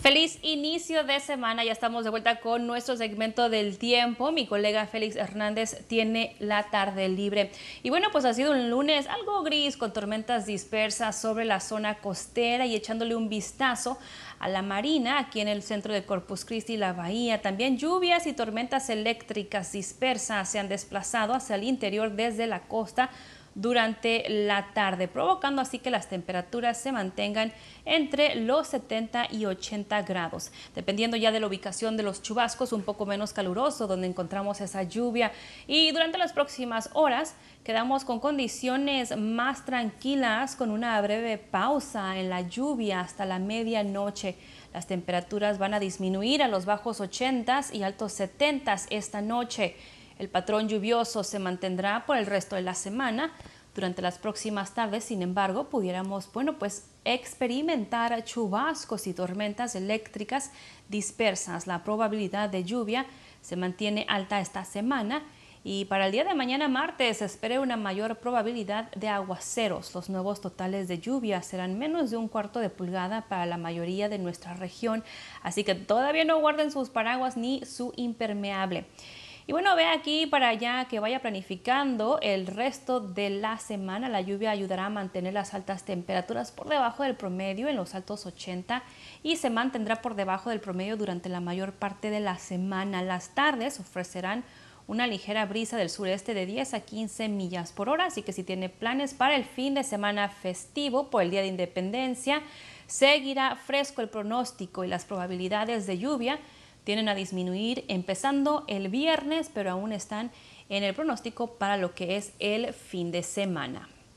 Feliz inicio de semana, ya estamos de vuelta con nuestro segmento del tiempo. Mi colega Félix Hernández tiene la tarde libre. Y bueno, pues ha sido un lunes algo gris con tormentas dispersas sobre la zona costera y echándole un vistazo a la marina aquí en el centro de Corpus Christi y la bahía. También lluvias y tormentas eléctricas dispersas se han desplazado hacia el interior desde la costa durante la tarde, provocando así que las temperaturas se mantengan entre los 70 y 80 grados. Dependiendo ya de la ubicación de los chubascos, un poco menos caluroso, donde encontramos esa lluvia. Y durante las próximas horas quedamos con condiciones más tranquilas, con una breve pausa en la lluvia hasta la medianoche. Las temperaturas van a disminuir a los bajos 80 y altos 70 esta noche. El patrón lluvioso se mantendrá por el resto de la semana. Durante las próximas tardes, sin embargo, pudiéramos, bueno, pues experimentar chubascos y tormentas eléctricas dispersas. La probabilidad de lluvia se mantiene alta esta semana y para el día de mañana martes espere una mayor probabilidad de aguaceros. Los nuevos totales de lluvia serán menos de un cuarto de pulgada para la mayoría de nuestra región, así que todavía no guarden sus paraguas ni su impermeable. Y bueno, ve aquí para allá que vaya planificando el resto de la semana. La lluvia ayudará a mantener las altas temperaturas por debajo del promedio en los altos 80 y se mantendrá por debajo del promedio durante la mayor parte de la semana. Las tardes ofrecerán una ligera brisa del sureste de 10 a 15 millas por hora, así que si tiene planes para el fin de semana festivo por el Día de Independencia, seguirá fresco el pronóstico y las probabilidades de lluvia tienen a disminuir empezando el viernes, pero aún están en el pronóstico para lo que es el fin de semana.